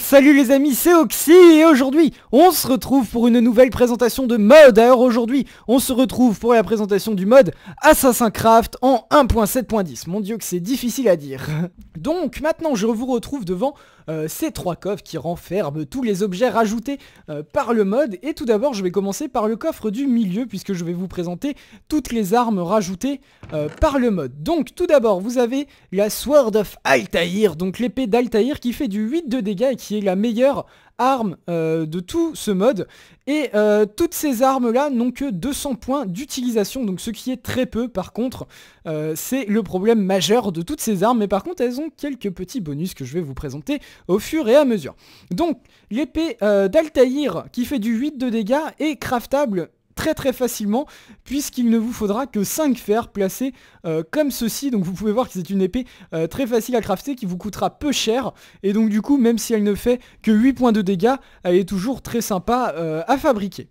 Salut les amis, c'est Oxy et aujourd'hui, on se retrouve pour une nouvelle présentation de mode. Alors aujourd'hui, on se retrouve pour la présentation du mode Assassin's Craft en 1.7.10. Mon dieu que c'est difficile à dire. Donc, maintenant, je vous retrouve devant euh, ces trois coffres qui renferment tous les objets rajoutés euh, par le mode. Et tout d'abord, je vais commencer par le coffre du milieu puisque je vais vous présenter toutes les armes rajoutées euh, par le mode. Donc tout d'abord, vous avez la Sword of Altair, donc l'épée d'Altair qui fait du 8 de dégâts et qui est la meilleure armes euh, de tout ce mode. Et euh, toutes ces armes-là n'ont que 200 points d'utilisation, donc ce qui est très peu par contre. Euh, c'est le problème majeur de toutes ces armes, mais par contre elles ont quelques petits bonus que je vais vous présenter au fur et à mesure. Donc l'épée d'Altaïr qui fait du 8 de dégâts est craftable très très facilement puisqu'il ne vous faudra que 5 fers placés euh, comme ceci. Donc vous pouvez voir que c'est une épée euh, très facile à crafter qui vous coûtera peu cher et donc du coup même si elle ne fait que 8 points de dégâts, elle est toujours très sympa euh, à fabriquer.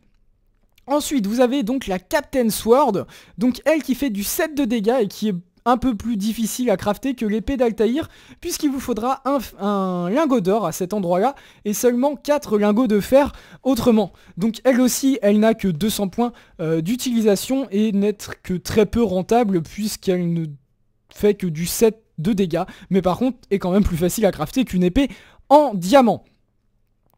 Ensuite, vous avez donc la Captain Sword, donc elle qui fait du 7 de dégâts et qui est un peu plus difficile à crafter que l'épée d'Altaïr, puisqu'il vous faudra un, lingot d'or à cet endroit-là, et seulement 4 lingots de fer autrement. Donc elle aussi, elle n'a que 200 points euh, d'utilisation, et n'est que très peu rentable, puisqu'elle ne fait que du 7 de dégâts, mais par contre est quand même plus facile à crafter qu'une épée en diamant.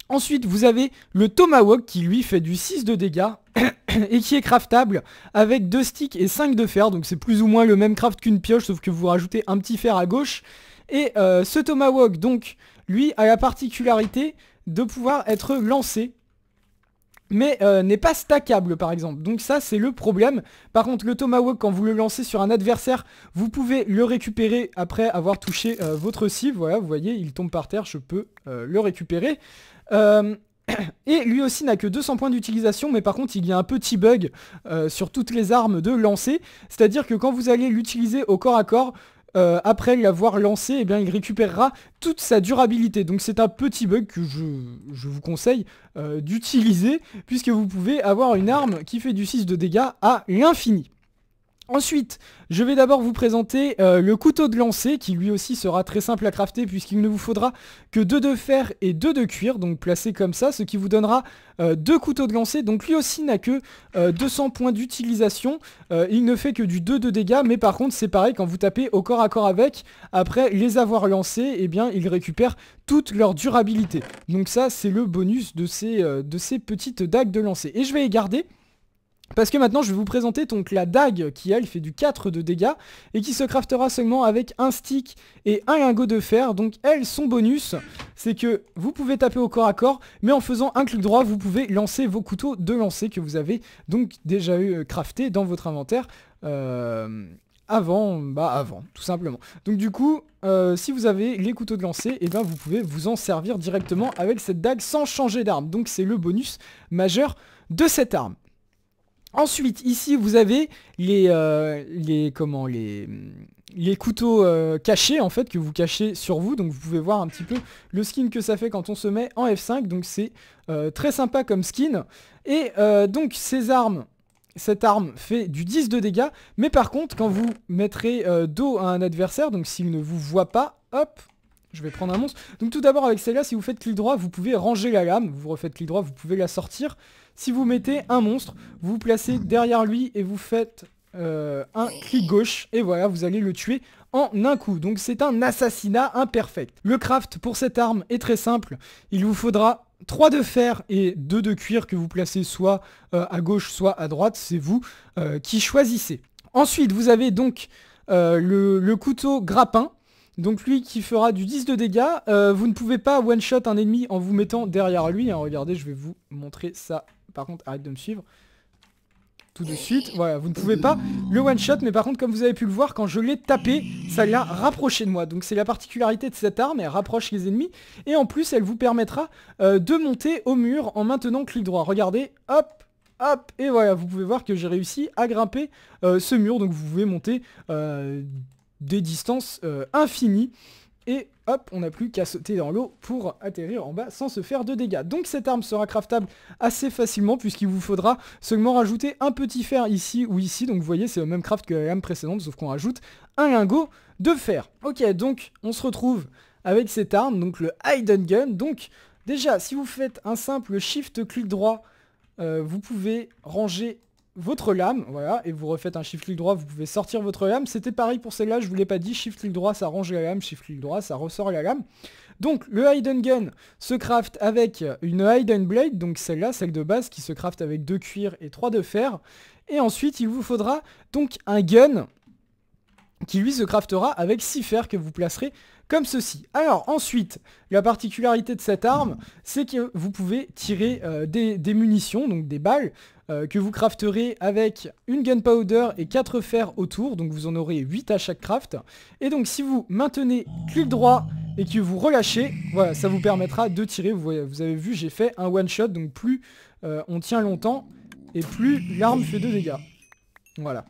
Ensuite, vous avez le Tomahawk qui lui fait du 6 de dégâts et qui est craftable avec 2 sticks et 5 de fer. Donc c'est plus ou moins le même craft qu'une pioche sauf que vous rajoutez un petit fer à gauche. Et euh, ce Tomahawk donc, lui a la particularité de pouvoir être lancé mais euh, n'est pas stackable par exemple. Donc ça c'est le problème. Par contre le Tomahawk quand vous le lancez sur un adversaire, vous pouvez le récupérer après avoir touché euh, votre cible. Voilà vous voyez il tombe par terre, je peux le récupérer. Euh, et lui aussi n'a que 200 points d'utilisation, mais par contre il y a un petit bug euh, sur toutes les armes de lancer, c'est-à-dire que quand vous allez l'utiliser au corps à corps, euh, après l'avoir lancé, eh bien, il récupérera toute sa durabilité. Donc c'est un petit bug que je, vous conseille d'utiliser, puisque vous pouvez avoir une arme qui fait du 6 de dégâts à l'infini. Ensuite, je vais d'abord vous présenter euh, le couteau de lancer qui lui aussi sera très simple à crafter puisqu'il ne vous faudra que deux de fer et deux de cuir, donc placé comme ça, ce qui vous donnera 2 euh, deux couteaux de lancer. Donc lui aussi n'a que 200 euh, points d'utilisation, il ne fait que du 2 de dégâts, mais par contre c'est pareil, quand vous tapez au corps à corps avec, après les avoir lancés, eh bien il récupère toute leur durabilité. Donc ça c'est le bonus de ces, de ces petites dagues de lancer. Et je vais les garder parce que maintenant je vais vous présenter donc la dague qui elle fait du 4 de dégâts et qui se craftera seulement avec un stick et un lingot de fer. Donc elle son bonus c'est que vous pouvez taper au corps à corps mais en faisant un clic droit vous pouvez lancer vos couteaux de lancer que vous avez donc déjà eu euh, crafté dans votre inventaire. Euh, avant, bah avant, tout simplement. Donc du coup, euh, si vous avez les couteaux de lancer, et eh ben, vous pouvez vous en servir directement avec cette dague sans changer d'arme. Donc c'est le bonus majeur de cette arme. Ensuite, ici, vous avez les, euh, les, comment, les, les couteaux euh, cachés, en fait, que vous cachez sur vous. Donc, vous pouvez voir un petit peu le skin que ça fait quand on se met en F5. Donc, c'est euh, très sympa comme skin. Et donc, ces armes, cette arme fait du 10 de dégâts. Mais par contre, quand vous mettrez dos à un adversaire, donc s'il ne vous voit pas, hop, je vais prendre un monstre. Donc, tout d'abord, avec celle-là, si vous faites clic droit, vous pouvez ranger la lame. Vous refaites clic droit, vous pouvez la sortir. Si vous mettez un monstre, vous placez derrière lui et vous faites euh, un clic gauche et voilà vous allez le tuer en un coup donc c'est un assassinat imperfect le craft pour cette arme est très simple il vous faudra 3 de fer et 2 de cuir que vous placez soit euh, à gauche soit à droite c'est vous euh, qui choisissez ensuite vous avez donc le couteau grappin donc lui qui fera du 10 de dégâts. Euh, vous ne pouvez pas one-shot un ennemi en vous mettant derrière lui. Hein. regardez, je vais vous montrer ça. Par contre, arrête de me suivre. Tout de suite, voilà, vous ne pouvez pas le one-shot. Mais par contre, comme vous avez pu le voir, quand je l'ai tapé, ça l'a rapproché de moi. Donc c'est la particularité de cette arme, elle rapproche les ennemis. Et en plus, elle vous permettra euh, de monter au mur en maintenant clic droit. Regardez, hop, hop, et voilà, vous pouvez voir que j'ai réussi à grimper euh, ce mur. Donc vous pouvez monter des distances euh, infinies. Et hop, on n'a plus qu'à sauter dans l'eau pour atterrir en bas sans se faire de dégâts. Donc cette arme sera craftable assez facilement puisqu'il vous faudra seulement rajouter un petit fer ici ou ici. Donc vous voyez, c'est le même craft que la lame précédente, sauf qu'on rajoute un lingot de fer. Ok, donc on se retrouve avec cette arme, donc le Hidden Gun. Donc déjà, si vous faites un simple shift clic droit, euh, vous pouvez ranger votre lame, voilà, et vous refaites un shift-clic droit, vous pouvez sortir votre lame. C'était pareil pour celle-là, je vous l'ai pas dit, shift-clic droit, ça range la lame, shift-click droit, ça ressort la lame. Donc le Hidden Gun se craft avec une Hidden Blade, donc celle-là, celle de base, qui se craft avec deux cuirs et trois de fer. Et ensuite, il vous faudra donc un gun qui lui se craftera avec six fers que vous placerez comme ceci. Alors ensuite, la particularité de cette arme, c'est que vous pouvez tirer euh, des, des munitions, donc des balles, euh, que vous crafterez avec une gunpowder et 4 fers autour. Donc vous en aurez 8 à chaque craft. Et donc si vous maintenez clic droit et que vous relâchez, voilà, ça vous permettra de tirer. Vous, avez vu, j'ai fait un one shot. Donc plus euh, on tient longtemps et plus l'arme fait de dégâts. Voilà.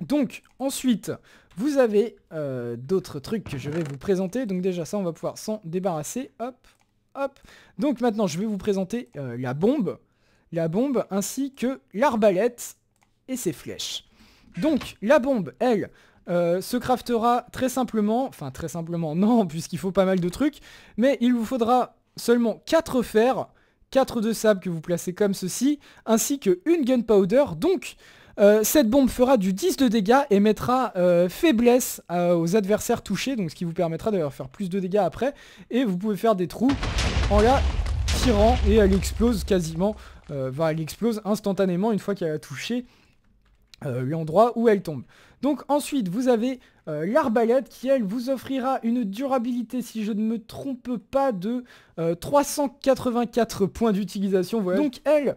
Donc ensuite, vous avez euh, d'autres trucs que je vais vous présenter. Donc déjà ça, on va pouvoir s'en débarrasser. Hop, hop. Donc maintenant, je vais vous présenter la bombe la bombe ainsi que l'arbalète et ses flèches. Donc la bombe, elle, euh, se craftera très simplement, enfin très simplement non puisqu'il faut pas mal de trucs, mais il vous faudra seulement 4 fers, 4 de sable que vous placez comme ceci, ainsi que une gunpowder, donc euh, cette bombe fera du 10 de dégâts et mettra euh, faiblesse aux adversaires touchés, donc ce qui vous permettra d'ailleurs faire plus de dégâts après, et vous pouvez faire des trous en la tirant et elle explose quasiment euh, elle explose instantanément une fois qu'elle a touché euh, l'endroit où elle tombe. Donc ensuite, vous avez euh, l'arbalète qui, elle, vous offrira une durabilité, si je ne me trompe pas, de 384 points d'utilisation. Voilà. Donc elle,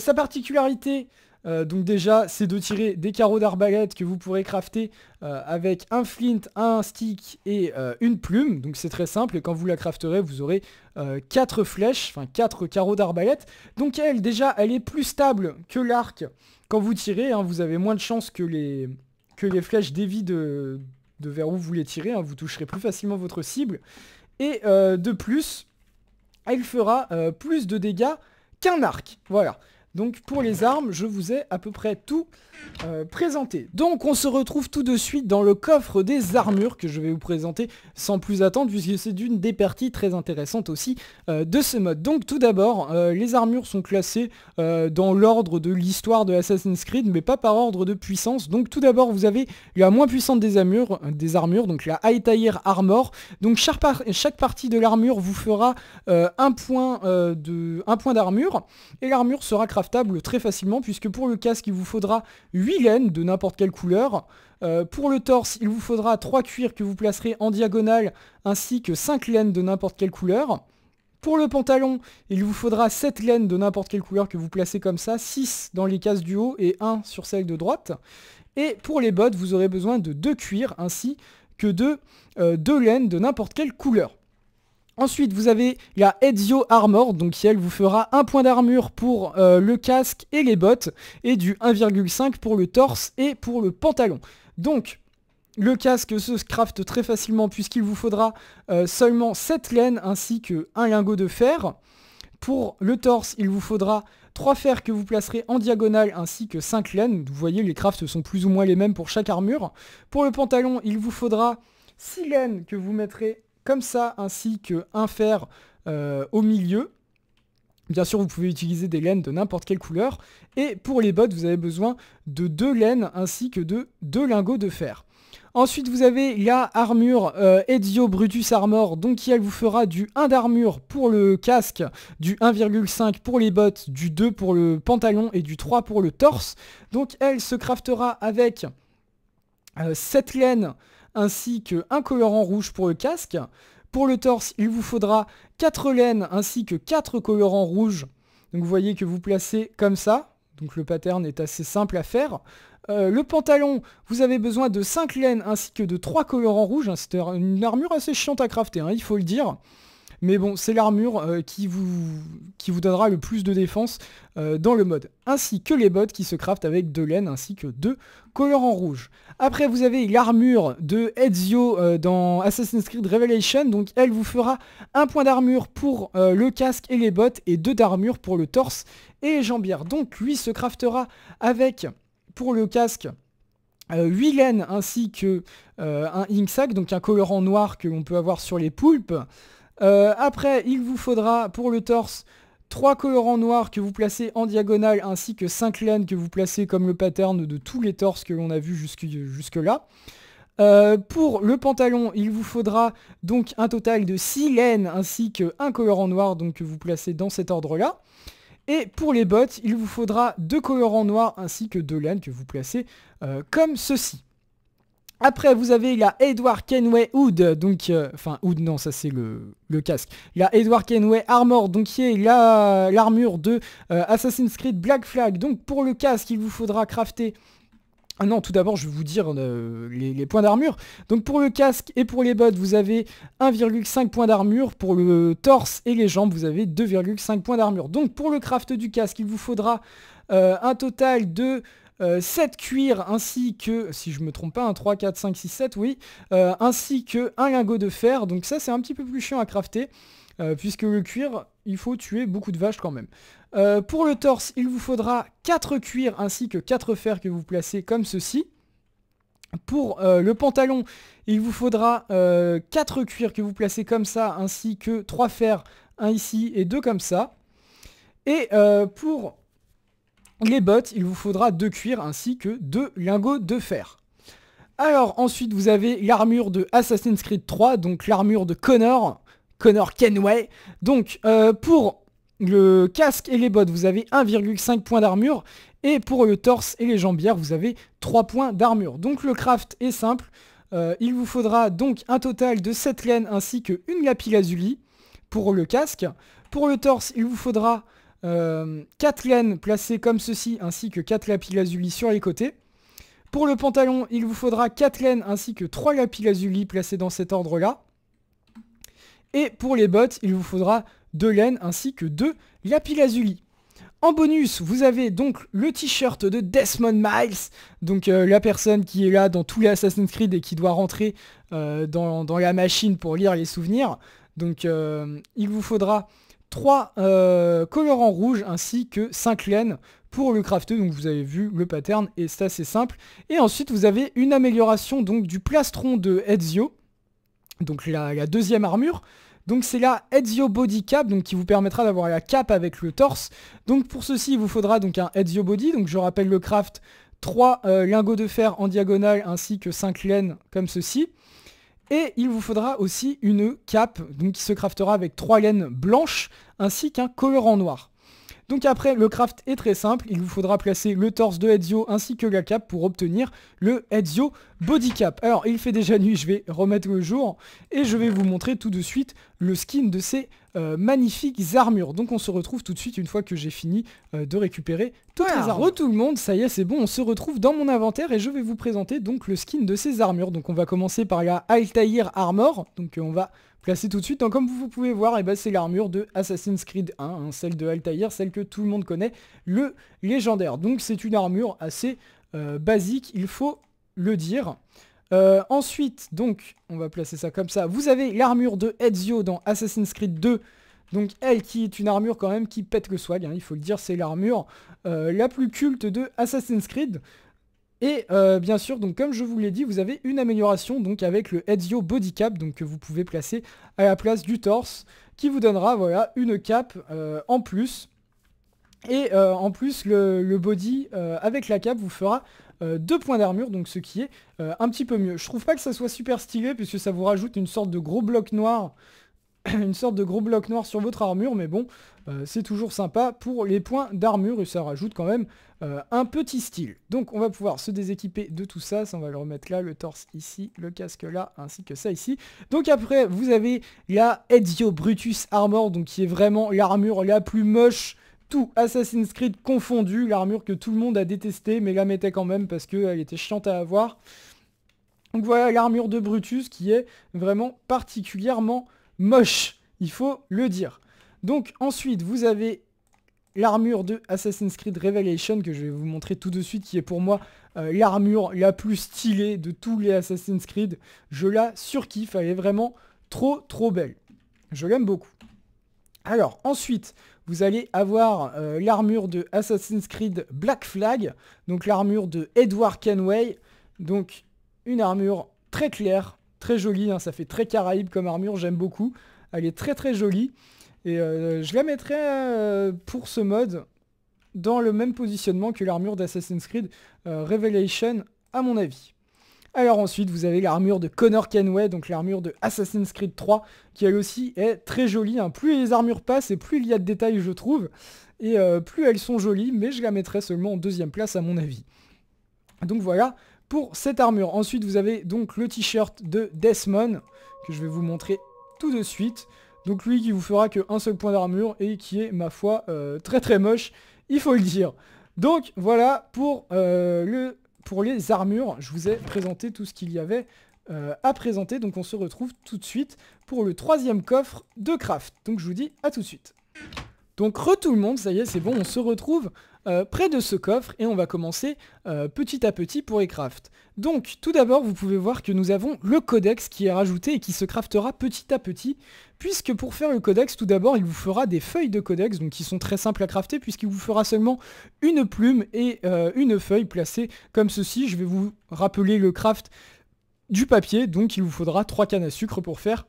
sa particularité, euh, donc déjà, c'est de tirer des carreaux d'arbalète que vous pourrez crafter euh, avec un flint, un stick et euh, une plume. Donc c'est très simple et quand vous la crafterez, vous aurez 4 flèches, enfin 4 carreaux d'arbalète. Donc elle, déjà, elle est plus stable que l'arc quand vous tirez. Hein, vous avez moins de chances que les, que les flèches dévient de, de vers où vous les tirez. Hein. vous toucherez plus facilement votre cible. Et de plus, elle fera plus de dégâts qu'un arc. Voilà. Donc pour les armes, je vous ai à peu près tout euh, présenté. Donc on se retrouve tout de suite dans le coffre des armures que je vais vous présenter sans plus attendre puisque c'est d'une des parties très intéressantes aussi euh, de ce mode. Donc tout d'abord, euh, les armures sont classées dans l'ordre de l'histoire de Assassin's Creed mais pas par ordre de puissance. Donc tout d'abord vous avez la moins puissante des armures, des armures donc la High Armor. Donc chaque, partie de l'armure vous fera un point d'armure et l'armure sera très facilement, puisque pour le casque, il vous faudra 8 laines de n'importe quelle couleur. Euh, pour le torse, il vous faudra 3 cuirs que vous placerez en diagonale, ainsi que 5 laines de n'importe quelle couleur. Pour le pantalon, il vous faudra 7 laines de n'importe quelle couleur que vous placez comme ça, 6 dans les cases du haut et 1 sur celle de droite. Et pour les bottes, vous aurez besoin de 2 cuirs ainsi que de 2 euh, laines de n'importe quelle couleur. Ensuite, vous avez la Ezio Armor, donc qui elle vous fera un point d'armure pour euh, le casque et les bottes, et du 1,5 pour le torse et pour le pantalon. Donc, le casque se craft très facilement puisqu'il vous faudra euh, seulement 7 laines ainsi que un lingot de fer. Pour le torse, il vous faudra 3 fers que vous placerez en diagonale ainsi que 5 laines. Vous voyez, les crafts sont plus ou moins les mêmes pour chaque armure. Pour le pantalon, il vous faudra 6 laines que vous mettrez comme ça, ainsi que un fer euh, au milieu. Bien sûr, vous pouvez utiliser des laines de n'importe quelle couleur. Et pour les bottes, vous avez besoin de deux laines ainsi que de deux lingots de fer. Ensuite, vous avez la armure euh, Ezio Brutus Armor, donc qui elle vous fera du 1 d'armure pour le casque, du 1,5 pour les bottes, du 2 pour le pantalon et du 3 pour le torse. Donc elle se craftera avec cette euh, laine, laines ainsi qu'un colorant rouge pour le casque. Pour le torse, il vous faudra 4 laines ainsi que 4 colorants rouges. Donc vous voyez que vous placez comme ça. Donc le pattern est assez simple à faire. Euh, le pantalon, vous avez besoin de 5 laines ainsi que de 3 colorants rouges. Hein, c'est une armure assez chiante à crafter, hein, il faut le dire. Mais bon, c'est l'armure euh, qui, vous, qui vous donnera le plus de défense euh, dans le mode. Ainsi que les bottes qui se craftent avec deux laines ainsi que deux colorants rouges. Après, vous avez l'armure de Ezio euh, dans Assassin's Creed Revelation. Donc elle vous fera un point d'armure pour le casque et les bottes et deux d'armure pour le torse et les jambières. Donc lui se craftera avec, pour le casque, 8 laines ainsi que un ink sac, donc un colorant noir que l'on peut avoir sur les poulpes. Euh, après, il vous faudra pour le torse 3 colorants noirs que vous placez en diagonale ainsi que 5 laines que vous placez comme le pattern de tous les torses que l'on a vu jusque-là. Euh, pour le pantalon, il vous faudra donc un total de 6 laines ainsi que un colorant noir donc, que vous placez dans cet ordre-là. Et pour les bottes, il vous faudra deux colorants noirs ainsi que deux laines que vous placez euh, comme ceci. Après, vous avez la Edward Kenway Hood, donc, euh, enfin, Hood, non, ça c'est le, le, casque. La Edward Kenway Armor, donc qui est l'armure de euh, Assassin's Creed Black Flag. Donc, pour le casque, il vous faudra crafter ah non, tout d'abord, je vais vous dire euh, les, points d'armure. Donc pour le casque et pour les bottes, vous avez 1,5 points d'armure. Pour le torse et les jambes, vous avez 2,5 points d'armure. Donc pour le craft du casque, il vous faudra un total de 7 euh, cuirs ainsi que, si je me trompe pas, un 3, 4, 5, 6, 7, oui, euh, ainsi que un lingot de fer. Donc ça c'est un petit peu plus chiant à crafter, euh, puisque le cuir, il faut tuer beaucoup de vaches quand même. pour le torse, il vous faudra 4 cuirs ainsi que 4 fers que vous placez comme ceci. Pour le pantalon, il vous faudra 4 cuirs que vous placez comme ça, ainsi que 3 fers, un ici et deux comme ça. Et pour les bottes, il vous faudra deux cuirs ainsi que deux lingots de fer. Alors ensuite, vous avez l'armure de Assassin's Creed 3, donc l'armure de Connor, Connor Kenway. Donc euh, pour le casque et les bottes, vous avez 1,5 point d'armure. Et pour le torse et les jambières, vous avez 3 points d'armure. Donc le craft est simple. Euh, il vous faudra donc un total de 7 laines ainsi que une lapis lazuli pour le casque. Pour le torse, il vous faudra 4 euh, laines placées comme ceci ainsi que 4 lapis lazuli sur les côtés. Pour le pantalon, il vous faudra 4 laines ainsi que 3 lapis lazuli placés dans cet ordre-là. Et pour les bottes, il vous faudra 2 laines ainsi que 2 lapis lazuli. En bonus, vous avez donc le t-shirt de Desmond Miles, donc euh, la personne qui est là dans tous les Assassin's Creed et qui doit rentrer euh, dans, la machine pour lire les souvenirs. Donc il vous faudra 3 euh, colorants rouges ainsi que 5 laines pour le crafter, donc vous avez vu le pattern et c'est assez simple. Et ensuite vous avez une amélioration donc du plastron de Ezio, donc la, deuxième armure. Donc c'est la Ezio Body Cap donc qui vous permettra d'avoir la cape avec le torse. Donc pour ceci il vous faudra donc un Ezio Body, donc je rappelle le craft 3 euh, lingots de fer en diagonale ainsi que 5 laines comme ceci. Et il vous faudra aussi une cape, donc qui se craftera avec trois laines blanches ainsi qu'un colorant noir. Donc après, le craft est très simple, il vous faudra placer le torse de Ezio ainsi que la cape pour obtenir le Ezio Body Cap. Alors, il fait déjà nuit, je vais remettre le jour et je vais vous montrer tout de suite le skin de ces euh, magnifiques armures. Donc on se retrouve tout de suite une fois que j'ai fini euh, de récupérer toutes les armures. tout le monde, ça y est, c'est bon, on se retrouve dans mon inventaire et je vais vous présenter donc le skin de ces armures. Donc on va commencer par la Altair Armor, donc euh, on va placer tout de suite. comme vous pouvez voir, et eh ben, c'est l'armure de Assassin's Creed 1, hein, celle de Altair, celle que tout le monde connaît, le légendaire. Donc c'est une armure assez basique, il faut le dire. Euh, ensuite, donc, on va placer ça comme ça. Vous avez l'armure de Ezio dans Assassin's Creed 2. Donc elle qui est une armure quand même qui pète le swag, hein, il faut le dire, c'est l'armure euh, la plus culte de Assassin's Creed. Et euh, bien sûr, donc comme je vous l'ai dit, vous avez une amélioration donc avec le Ezio Body Cap, donc que vous pouvez placer à la place du torse, qui vous donnera voilà une cape en plus. Et en plus, le body avec la cape vous fera euh, deux points d'armure, donc ce qui est euh, un petit peu mieux. Je trouve pas que ça soit super stylé, puisque ça vous rajoute une sorte de gros bloc noir une sorte de gros bloc noir sur votre armure, mais bon, euh, c'est toujours sympa pour les points d'armure, et ça rajoute quand même un petit style. Donc on va pouvoir se déséquiper de tout ça, ça on va le remettre là, le torse ici, le casque là, ainsi que ça ici. Donc après, vous avez la Ezio Brutus Armor, donc qui est vraiment l'armure la plus moche tout Assassin's Creed confondu, l'armure que tout le monde a détestée, mais la mettait quand même parce qu'elle était chiante à avoir. Donc voilà l'armure de Brutus qui est vraiment particulièrement moche, il faut le dire. Donc ensuite, vous avez l'armure de Assassin's Creed Revelation que je vais vous montrer tout de suite, qui est pour moi euh, l'armure la plus stylée de tous les Assassin's Creed. Je la surkiffe, elle est vraiment trop trop belle. Je l'aime beaucoup. Alors ensuite, vous allez avoir euh, l'armure de Assassin's Creed Black Flag, donc l'armure de Edward Kenway, donc une armure très claire, très jolie, hein, ça fait très Caraïbe comme armure, j'aime beaucoup, elle est très très jolie, et euh, je la mettrai euh, pour ce mode dans le même positionnement que l'armure d'Assassin's Creed Revelation, à mon avis. Alors ensuite, vous avez l'armure de Connor Kenway, donc l'armure de Assassin's Creed 3, qui elle aussi est très jolie. Hein. Plus les armures passent et plus il y a de détails, je trouve, et euh, plus elles sont jolies, mais je la mettrai seulement en deuxième place à mon avis. Donc voilà pour cette armure. Ensuite, vous avez donc le t-shirt de Desmond, que je vais vous montrer tout de suite. Donc lui qui vous fera qu'un seul point d'armure et qui est, ma foi, euh, très très moche, il faut le dire. Donc voilà pour euh, le pour les armures, je vous ai présenté tout ce qu'il y avait euh, à présenter. Donc on se retrouve tout de suite pour le troisième coffre de craft. Donc je vous dis à tout de suite. Donc re tout le monde, ça y est, c'est bon, on se retrouve euh, près de ce coffre et on va commencer euh, petit à petit pour les crafts. Donc tout d'abord vous pouvez voir que nous avons le codex qui est rajouté et qui se craftera petit à petit puisque pour faire le codex tout d'abord il vous fera des feuilles de codex donc qui sont très simples à crafter puisqu'il vous fera seulement une plume et euh, une feuille placée comme ceci. Je vais vous rappeler le craft du papier donc il vous faudra 3 cannes à sucre pour faire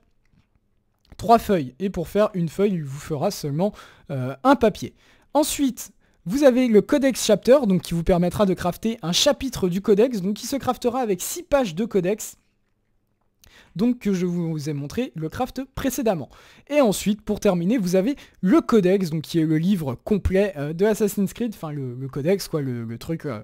3 feuilles et pour faire une feuille il vous fera seulement un papier. Ensuite, vous avez le codex chapter, donc qui vous permettra de crafter un chapitre du codex, donc qui se craftera avec 6 pages de codex, donc que je vous ai montré le craft précédemment. Et ensuite, pour terminer, vous avez le codex, donc qui est le livre complet euh, de Assassin's Creed, enfin le, codex, quoi, le, truc... Euh,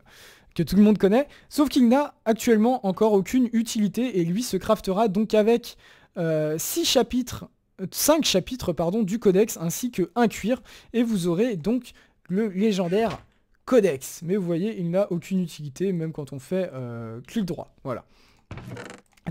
que tout le monde connaît, sauf qu'il n'a actuellement encore aucune utilité et lui se craftera donc avec 6 euh, chapitres, 5 chapitres pardon, du codex ainsi que un cuir et vous aurez donc le légendaire codex. Mais vous voyez, il n'a aucune utilité, même quand on fait euh, clic droit. Voilà.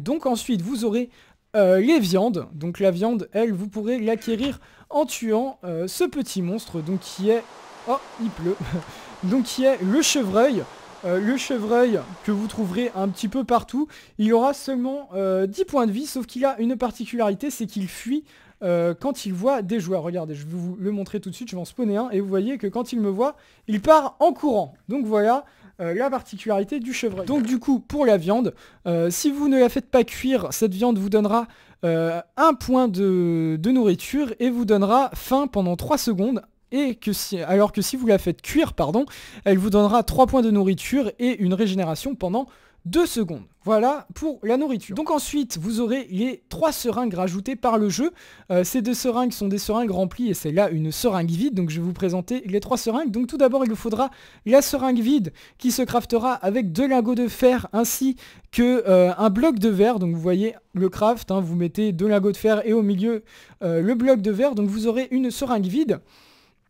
Donc ensuite, vous aurez euh, les viandes. Donc la viande, elle, vous pourrez l'acquérir en tuant euh, ce petit monstre, donc qui est... Oh, il pleut Donc qui est le chevreuil. le chevreuil que vous trouverez un petit peu partout, il aura seulement 10 points de vie, sauf qu'il a une particularité, c'est qu'il fuit euh, quand il voit des joueurs. Regardez, je vais vous le montrer tout de suite, je vais en spawner un, et vous voyez que quand il me voit, il part en courant. Donc voilà, euh, la particularité du chevreuil. Donc du coup, pour la viande, euh, si vous ne la faites pas cuire, cette viande vous donnera un point de, nourriture et vous donnera faim pendant 3 secondes. Et que si, alors que si vous la faites cuire, pardon, elle vous donnera 3 points de nourriture et une régénération pendant 2 secondes. Voilà pour la nourriture. Donc ensuite, vous aurez les trois seringues rajoutées par le jeu. Euh, ces deux seringues sont des seringues remplies et c'est là une seringue vide. Donc je vais vous présenter les trois seringues. Donc tout d'abord, il vous faudra la seringue vide qui se craftera avec deux lingots de fer ainsi que euh, un bloc de verre. Donc vous voyez le craft, hein. vous mettez deux lingots de fer et au milieu euh, le bloc de verre. Donc vous aurez une seringue vide.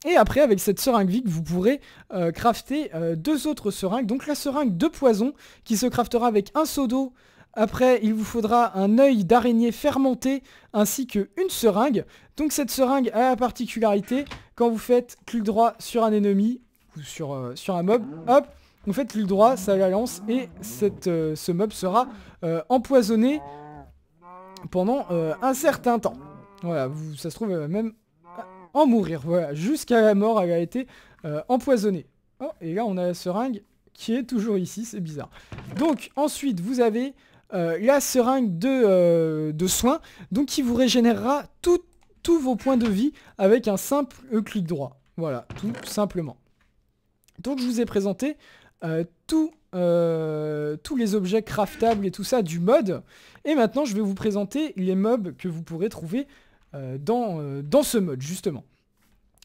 Et après, avec cette seringue vide, vous pourrez euh, crafter euh, deux autres seringues. Donc la seringue de poison qui se craftera avec un seau d'eau. Après, il vous faudra un œil d'araignée fermenté ainsi qu'une seringue. Donc cette seringue a la particularité, quand vous faites clic droit sur un ennemi ou sur, euh, sur un mob, hop, vous faites clic droit, ça la lance et cette, ce mob sera empoisonné pendant un certain temps. Voilà, vous, ça se trouve même en mourir. Voilà, jusqu'à la mort, elle a été euh, empoisonnée. Oh, et là, on a la seringue qui est toujours ici, c'est bizarre. Donc, ensuite, vous avez euh, la seringue euh, de, soins, donc qui vous régénérera tous vos points de vie avec un simple clic droit. Voilà, tout simplement. Donc, je vous ai présenté tout tous les objets craftables et tout ça du mode. Et maintenant, je vais vous présenter les mobs que vous pourrez trouver euh, euh, dans, ce mode justement.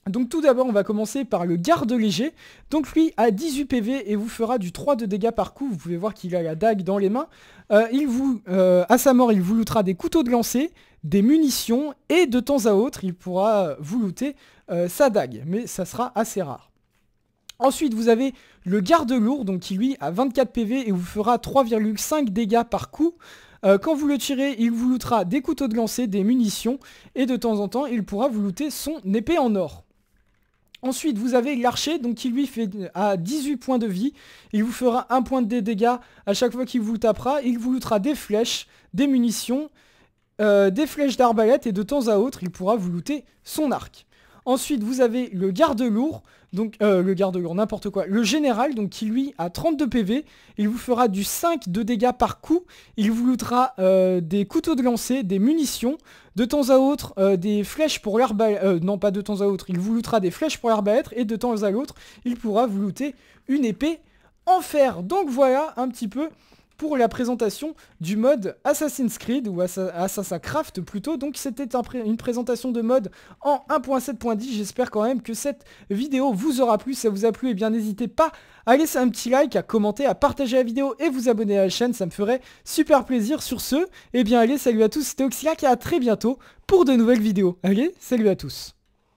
Donc tout d'abord on va commencer par le garde léger, donc lui a 18 PV et vous fera du 3 de dégâts par coup, vous pouvez voir qu'il a la dague dans les mains, euh, il vous, à sa mort il vous lootera des couteaux de lancer, des munitions et de temps à autre il pourra vous looter sa dague, mais ça sera assez rare. Ensuite vous avez le garde lourd, donc qui lui a 24 PV et vous fera 3,5 dégâts par coup, euh, quand vous le tirez, il vous lootera des couteaux de lancer, des munitions, et de temps en temps, il pourra vous looter son épée en or. Ensuite, vous avez l'archer, donc qui lui fait euh, à 18 points de vie. Il vous fera un point de dégâts à chaque fois qu'il vous tapera. Il vous lootera des flèches, des munitions, euh, des flèches d'arbalète et de temps à autre, il pourra vous looter son arc. Ensuite, vous avez le garde lourd donc euh, le garde-grand, n'importe quoi. Le général, donc qui lui a 32 PV, il vous fera du 5 de dégâts par coup, il vous lootera euh, des couteaux de lancer, des munitions, de temps à autre euh, des flèches pour l'arbalète, non pas de temps à autre, il vous lootera des flèches pour l'arbalète, et de temps à l'autre, il pourra vous looter une épée en fer. Donc voilà un petit peu pour la présentation du mode Assassin's Creed ou Assassin's Craft plutôt. Donc c'était une présentation de mode en 1.7.10. J'espère quand même que cette vidéo vous aura plu. Si ça vous a plu, et eh bien n'hésitez pas à laisser un petit like, à commenter, à partager la vidéo et vous abonner à la chaîne. Ça me ferait super plaisir. Sur ce, et eh bien allez, salut à tous, c'était Oxylac et à très bientôt pour de nouvelles vidéos. Allez, salut à tous.